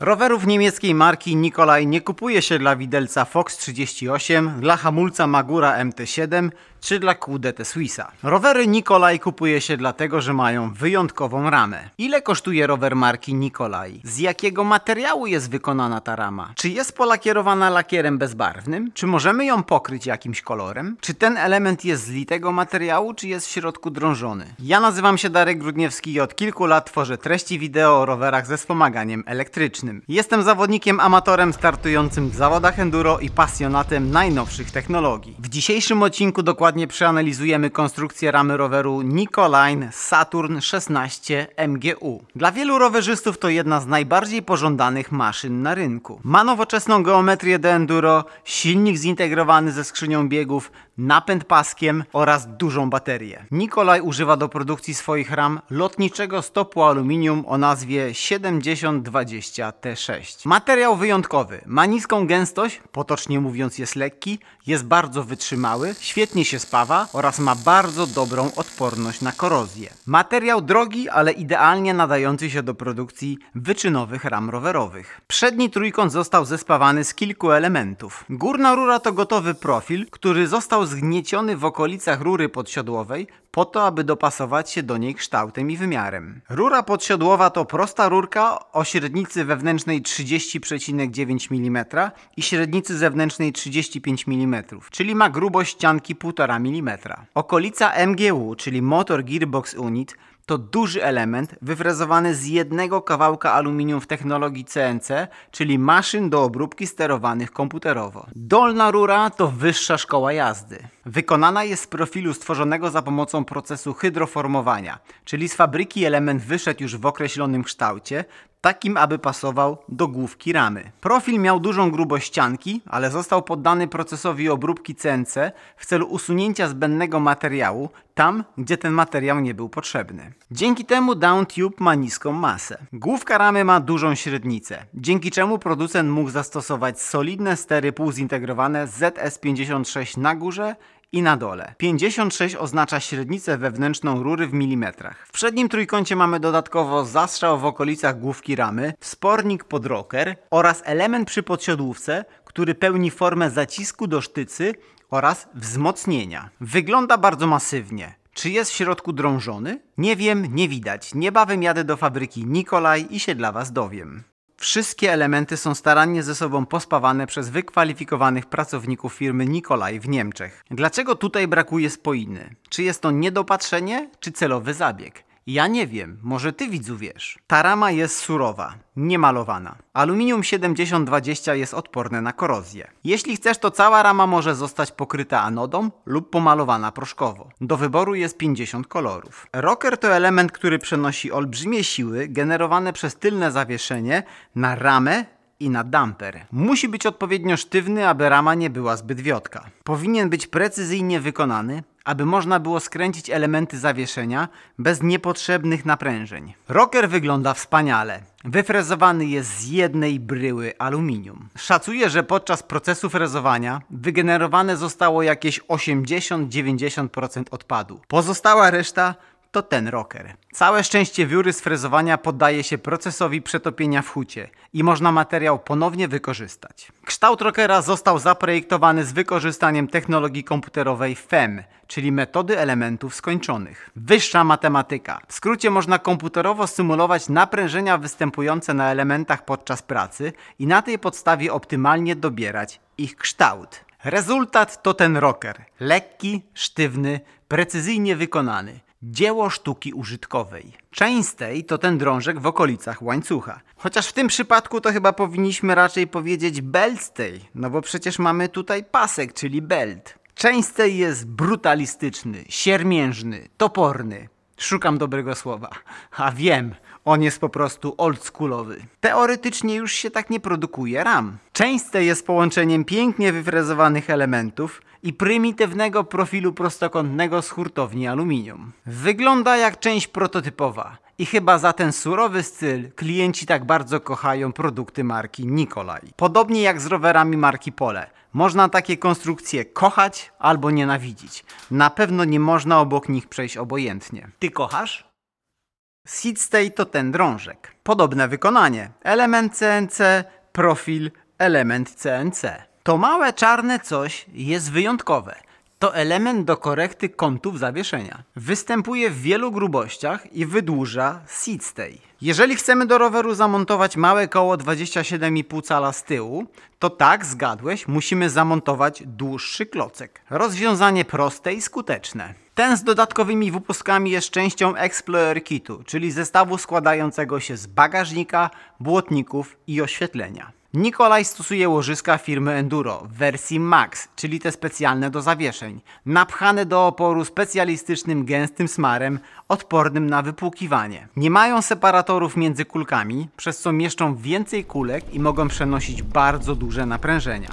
Rowerów niemieckiej marki Nikolaj nie kupuje się dla widelca Fox 38, dla hamulca Magura MT7 czy dla QDT Swissa. Rowery Nikolaj kupuje się dlatego, że mają wyjątkową ramę. Ile kosztuje rower marki Nikolaj? Z jakiego materiału jest wykonana ta rama? Czy jest polakierowana lakierem bezbarwnym? Czy możemy ją pokryć jakimś kolorem? Czy ten element jest z litego materiału, czy jest w środku drążony? Ja nazywam się Darek Grudniewski i od kilku lat tworzę treści wideo o rowerach ze wspomaganiem elektrycznym. Jestem zawodnikiem amatorem startującym w zawodach enduro i pasjonatem najnowszych technologii. W dzisiejszym odcinku dokładnie dokładnie przeanalizujemy konstrukcję ramy roweru Nicoline Saturn 16 MGU. Dla wielu rowerzystów to jedna z najbardziej pożądanych maszyn na rynku. Ma nowoczesną geometrię de enduro, silnik zintegrowany ze skrzynią biegów, napęd paskiem oraz dużą baterię. Nikolaj używa do produkcji swoich ram lotniczego stopu aluminium o nazwie 7020T6. Materiał wyjątkowy, ma niską gęstość, potocznie mówiąc jest lekki, jest bardzo wytrzymały, świetnie się się spawa oraz ma bardzo dobrą odporność na korozję. Materiał drogi, ale idealnie nadający się do produkcji wyczynowych ram rowerowych. Przedni trójkąt został zespawany z kilku elementów. Górna rura to gotowy profil, który został zgnieciony w okolicach rury podsiodłowej po to, aby dopasować się do niej kształtem i wymiarem. Rura podsiodłowa to prosta rurka o średnicy wewnętrznej 30,9 mm i średnicy zewnętrznej 35 mm, czyli ma grubość ścianki 1,5 1,5 mm. Okolica MGU, czyli Motor Gearbox Unit, to duży element wyfrezowany z jednego kawałka aluminium w technologii CNC, czyli maszyn do obróbki sterowanych komputerowo. Dolna rura to wyższa szkoła jazdy. Wykonana jest z profilu stworzonego za pomocą procesu hydroformowania, czyli z fabryki element wyszedł już w określonym kształcie, takim aby pasował do główki ramy. Profil miał dużą grubość ścianki, ale został poddany procesowi obróbki CNC w celu usunięcia zbędnego materiału tam, gdzie ten materiał nie był potrzebny. Dzięki temu downtube ma niską masę. Główka ramy ma dużą średnicę, dzięki czemu producent mógł zastosować solidne stery półzintegrowane ZS56 na górze i na dole. 56 oznacza średnicę wewnętrzną rury w milimetrach. W przednim trójkącie mamy dodatkowo zastrzał w okolicach główki ramy, wspornik pod rocker oraz element przy podsiodłówce, który pełni formę zacisku do sztycy oraz wzmocnienia. Wygląda bardzo masywnie. Czy jest w środku drążony? Nie wiem, nie widać. Niebawem jadę do fabryki Nikolaj i się dla Was dowiem. Wszystkie elementy są starannie ze sobą pospawane przez wykwalifikowanych pracowników firmy Nikolaj w Niemczech. Dlaczego tutaj brakuje spoiny? Czy jest to niedopatrzenie, czy celowy zabieg? Ja nie wiem, może ty widzu wiesz. rama jest surowa, niemalowana. Aluminium 7020 jest odporne na korozję. Jeśli chcesz, to cała rama może zostać pokryta anodą lub pomalowana proszkowo. Do wyboru jest 50 kolorów. Rocker to element, który przenosi olbrzymie siły generowane przez tylne zawieszenie na ramę i na damper. Musi być odpowiednio sztywny, aby rama nie była zbyt wiotka. Powinien być precyzyjnie wykonany, aby można było skręcić elementy zawieszenia bez niepotrzebnych naprężeń. Rocker wygląda wspaniale. Wyfrezowany jest z jednej bryły aluminium. Szacuję, że podczas procesu frezowania wygenerowane zostało jakieś 80-90% odpadu. Pozostała reszta to ten rocker. Całe szczęście wióry frezowania poddaje się procesowi przetopienia w hucie i można materiał ponownie wykorzystać. Kształt rockera został zaprojektowany z wykorzystaniem technologii komputerowej FEM, czyli metody elementów skończonych. Wyższa matematyka. W skrócie można komputerowo symulować naprężenia występujące na elementach podczas pracy i na tej podstawie optymalnie dobierać ich kształt. Rezultat to ten rocker. Lekki, sztywny, precyzyjnie wykonany dzieło sztuki użytkowej. Częstej to ten drążek w okolicach łańcucha. Chociaż w tym przypadku to chyba powinniśmy raczej powiedzieć beltstay, no bo przecież mamy tutaj pasek, czyli belt. Częstej jest brutalistyczny, siermiężny, toporny. Szukam dobrego słowa. A wiem, on jest po prostu oldschoolowy. Teoretycznie już się tak nie produkuje ram. Częstej jest połączeniem pięknie wyfrezowanych elementów, i prymitywnego profilu prostokątnego z hurtowni aluminium. Wygląda jak część prototypowa i chyba za ten surowy styl klienci tak bardzo kochają produkty marki Nikolaj. Podobnie jak z rowerami marki Pole. Można takie konstrukcje kochać albo nienawidzić. Na pewno nie można obok nich przejść obojętnie. Ty kochasz? Seedstay to ten drążek. Podobne wykonanie. Element CNC, profil, element CNC. To małe czarne coś jest wyjątkowe. To element do korekty kątów zawieszenia. Występuje w wielu grubościach i wydłuża seat stay. Jeżeli chcemy do roweru zamontować małe koło 27,5 cala z tyłu, to tak, zgadłeś, musimy zamontować dłuższy klocek. Rozwiązanie proste i skuteczne. Ten z dodatkowymi wypustkami jest częścią Explorer Kitu, czyli zestawu składającego się z bagażnika, błotników i oświetlenia. Nikolaj stosuje łożyska firmy Enduro w wersji Max, czyli te specjalne do zawieszeń, napchane do oporu specjalistycznym gęstym smarem, odpornym na wypłukiwanie. Nie mają separatorów między kulkami, przez co mieszczą więcej kulek i mogą przenosić bardzo duże naprężenia.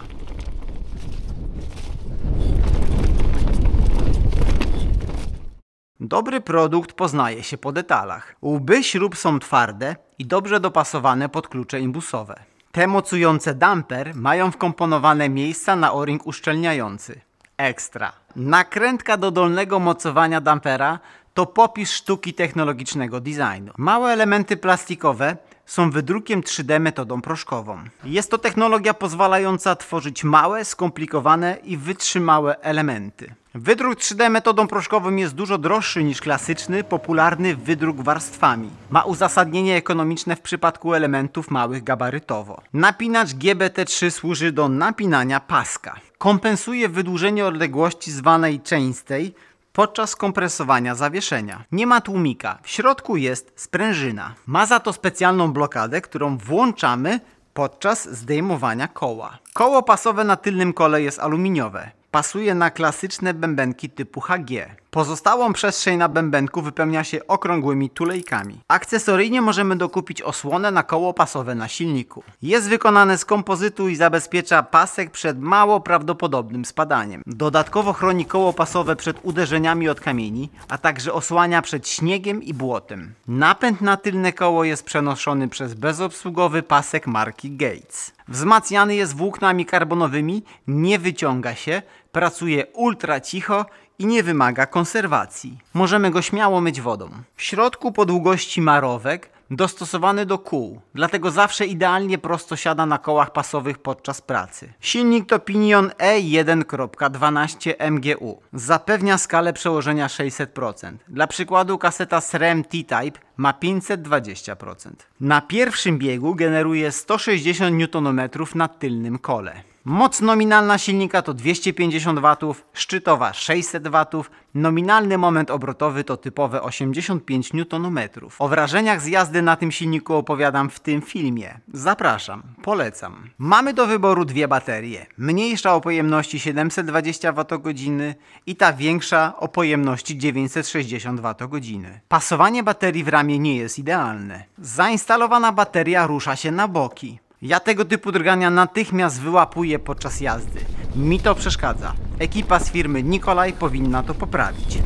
Dobry produkt poznaje się po detalach. Łby śrub są twarde i dobrze dopasowane pod klucze imbusowe. Te mocujące damper mają wkomponowane miejsca na o-ring uszczelniający. Ekstra. Nakrętka do dolnego mocowania dampera to popis sztuki technologicznego designu. Małe elementy plastikowe są wydrukiem 3D metodą proszkową. Jest to technologia pozwalająca tworzyć małe, skomplikowane i wytrzymałe elementy. Wydruk 3D metodą proszkową jest dużo droższy niż klasyczny, popularny wydruk warstwami. Ma uzasadnienie ekonomiczne w przypadku elementów małych gabarytowo. Napinacz GBT3 służy do napinania paska. Kompensuje wydłużenie odległości zwanej częstej, podczas kompresowania zawieszenia. Nie ma tłumika, w środku jest sprężyna. Ma za to specjalną blokadę, którą włączamy podczas zdejmowania koła. Koło pasowe na tylnym kole jest aluminiowe pasuje na klasyczne bębenki typu HG. Pozostałą przestrzeń na bębenku wypełnia się okrągłymi tulejkami. Akcesoryjnie możemy dokupić osłonę na koło pasowe na silniku. Jest wykonane z kompozytu i zabezpiecza pasek przed mało prawdopodobnym spadaniem. Dodatkowo chroni koło pasowe przed uderzeniami od kamieni, a także osłania przed śniegiem i błotem. Napęd na tylne koło jest przenoszony przez bezobsługowy pasek marki Gates. Wzmacniany jest włóknami karbonowymi, nie wyciąga się, pracuje ultra cicho i nie wymaga konserwacji. Możemy go śmiało myć wodą. W środku po długości marowek dostosowany do kół, dlatego zawsze idealnie prosto siada na kołach pasowych podczas pracy. Silnik to Pinion E1.12 MGU. Zapewnia skalę przełożenia 600%. Dla przykładu kaseta SRAM e T-Type ma 520%. Na pierwszym biegu generuje 160 Nm na tylnym kole. Moc nominalna silnika to 250 W, szczytowa 600 W, nominalny moment obrotowy to typowe 85 Nm. O wrażeniach z jazdy na tym silniku opowiadam w tym filmie. Zapraszam, polecam. Mamy do wyboru dwie baterie. Mniejsza o pojemności 720 Wh i ta większa o pojemności 960 Wh. Pasowanie baterii w ramię nie jest idealne. Zainstalowana bateria rusza się na boki. Ja tego typu drgania natychmiast wyłapuję podczas jazdy. Mi to przeszkadza. Ekipa z firmy Nikolaj powinna to poprawić.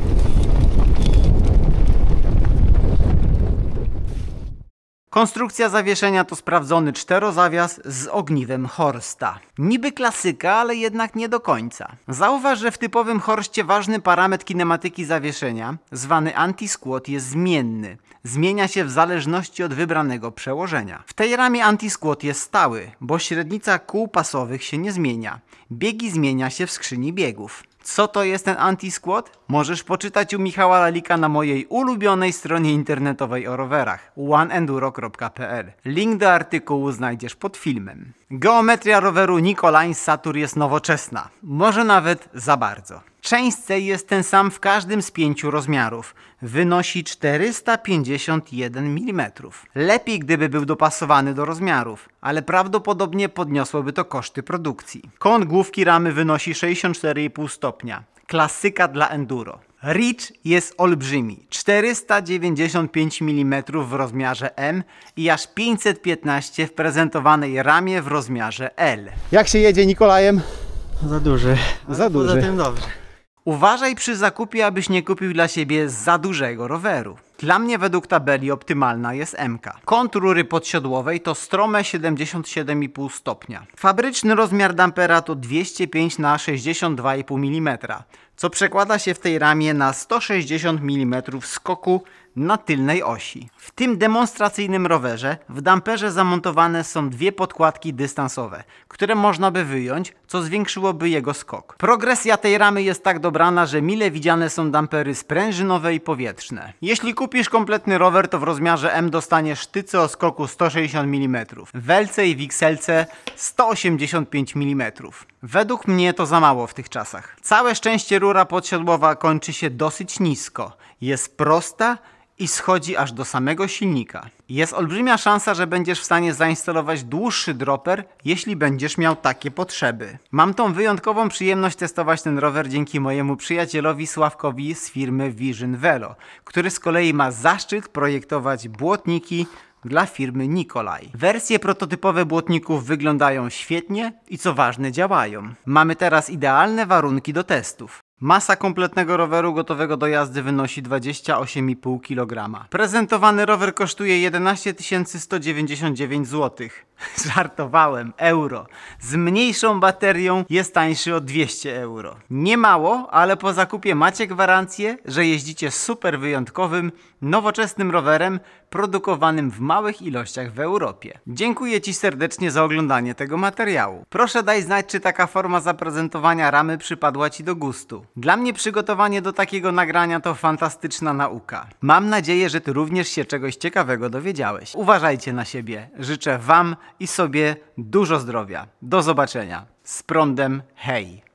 Konstrukcja zawieszenia to sprawdzony czterozawias z ogniwem Horsta. Niby klasyka, ale jednak nie do końca. Zauważ, że w typowym Horście ważny parametr kinematyki zawieszenia, zwany anti jest zmienny. Zmienia się w zależności od wybranego przełożenia. W tej ramie anti jest stały, bo średnica kół pasowych się nie zmienia. Biegi zmienia się w skrzyni biegów. Co to jest ten anti Możesz poczytać u Michała Lalika na mojej ulubionej stronie internetowej o rowerach oneenduro.pl. Link do artykułu znajdziesz pod filmem. Geometria roweru Nikolain Satur jest nowoczesna, może nawet za bardzo. Częstce jest ten sam w każdym z pięciu rozmiarów. Wynosi 451 mm. Lepiej gdyby był dopasowany do rozmiarów, ale prawdopodobnie podniosłoby to koszty produkcji. Kąt główki ramy wynosi 64,5 stopnia. Klasyka dla enduro. Reach jest olbrzymi, 495 mm w rozmiarze M i aż 515 w prezentowanej ramie w rozmiarze L. Jak się jedzie Nikolajem? Za duży. Za duży. Za tym dobrze. Uważaj przy zakupie, abyś nie kupił dla siebie za dużego roweru. Dla mnie według tabeli optymalna jest MK. Kąt rury podsiodłowej to strome 77,5 stopnia. Fabryczny rozmiar dampera to 205 na 62,5 mm, co przekłada się w tej ramie na 160 mm skoku na tylnej osi. W tym demonstracyjnym rowerze w damperze zamontowane są dwie podkładki dystansowe, które można by wyjąć, co zwiększyłoby jego skok. Progresja tej ramy jest tak dobrana, że mile widziane są dampery sprężynowe i powietrzne. Jeśli kupisz kompletny rower, to w rozmiarze M dostaniesz sztyce o skoku 160 mm, welce i wikselce 185 mm. Według mnie to za mało w tych czasach. Całe szczęście rura podsiadłowa kończy się dosyć nisko. Jest prosta i schodzi aż do samego silnika. Jest olbrzymia szansa, że będziesz w stanie zainstalować dłuższy dropper, jeśli będziesz miał takie potrzeby. Mam tą wyjątkową przyjemność testować ten rower dzięki mojemu przyjacielowi Sławkowi z firmy Vision Velo, który z kolei ma zaszczyt projektować błotniki dla firmy Nikolaj. Wersje prototypowe błotników wyglądają świetnie i co ważne działają. Mamy teraz idealne warunki do testów. Masa kompletnego roweru gotowego do jazdy wynosi 28,5 kg. Prezentowany rower kosztuje 11 199 zł. Żartowałem, euro. Z mniejszą baterią jest tańszy o 200 euro. Nie mało, ale po zakupie macie gwarancję, że jeździcie super wyjątkowym, nowoczesnym rowerem produkowanym w małych ilościach w Europie. Dziękuję Ci serdecznie za oglądanie tego materiału. Proszę daj znać, czy taka forma zaprezentowania ramy przypadła Ci do gustu. Dla mnie przygotowanie do takiego nagrania to fantastyczna nauka. Mam nadzieję, że Ty również się czegoś ciekawego dowiedziałeś. Uważajcie na siebie. Życzę Wam i sobie dużo zdrowia. Do zobaczenia. Z prądem, hej!